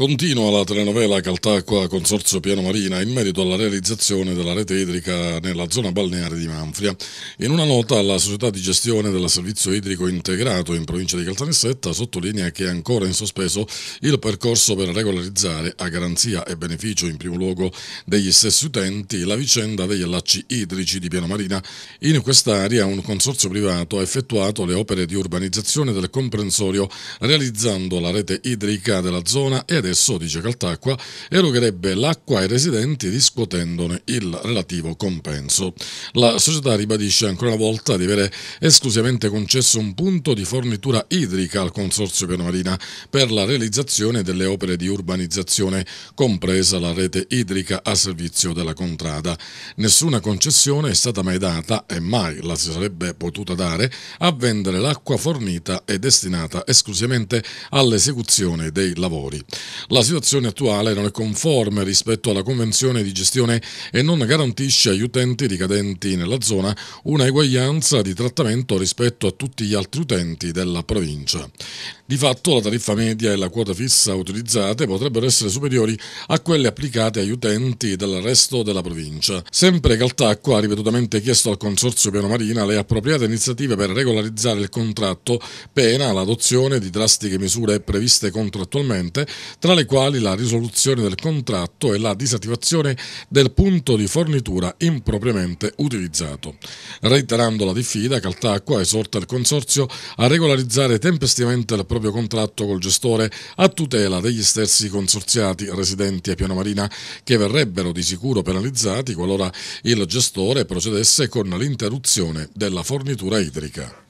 Continua la telenovela Caltacqua Consorzio Piano Marina in merito alla realizzazione della rete idrica nella zona balneare di Manfria. In una nota la società di gestione del servizio idrico integrato in provincia di Caltanissetta sottolinea che è ancora in sospeso il percorso per regolarizzare, a garanzia e beneficio in primo luogo degli stessi utenti, la vicenda degli allacci idrici di Piano Marina. In quest'area un consorzio privato ha effettuato le opere di urbanizzazione del comprensorio realizzando la rete idrica della zona ed è adesso, dice Caltacqua, erogherebbe l'acqua ai residenti riscuotendone il relativo compenso. La società ribadisce ancora una volta di avere esclusivamente concesso un punto di fornitura idrica al Consorzio Piano Marina per la realizzazione delle opere di urbanizzazione, compresa la rete idrica a servizio della contrada. Nessuna concessione è stata mai data e mai la si sarebbe potuta dare a vendere l'acqua fornita e destinata esclusivamente all'esecuzione dei lavori. La situazione attuale non è conforme rispetto alla convenzione di gestione e non garantisce agli utenti ricadenti nella zona una eguaglianza di trattamento rispetto a tutti gli altri utenti della provincia. Di fatto la tariffa media e la quota fissa utilizzate potrebbero essere superiori a quelle applicate agli utenti del resto della provincia. Sempre Caltacqua ha ripetutamente chiesto al Consorzio Piano Marina le appropriate iniziative per regolarizzare il contratto, pena l'adozione di drastiche misure previste contrattualmente, tra le quali la risoluzione del contratto e la disattivazione del punto di fornitura impropriamente utilizzato. Reiterando la diffida, Caltacqua esorta il Consorzio a regolarizzare tempestivamente il proprio contratto col gestore a tutela degli stessi consorziati residenti a Piano Marina che verrebbero di sicuro penalizzati qualora il gestore procedesse con l'interruzione della fornitura idrica.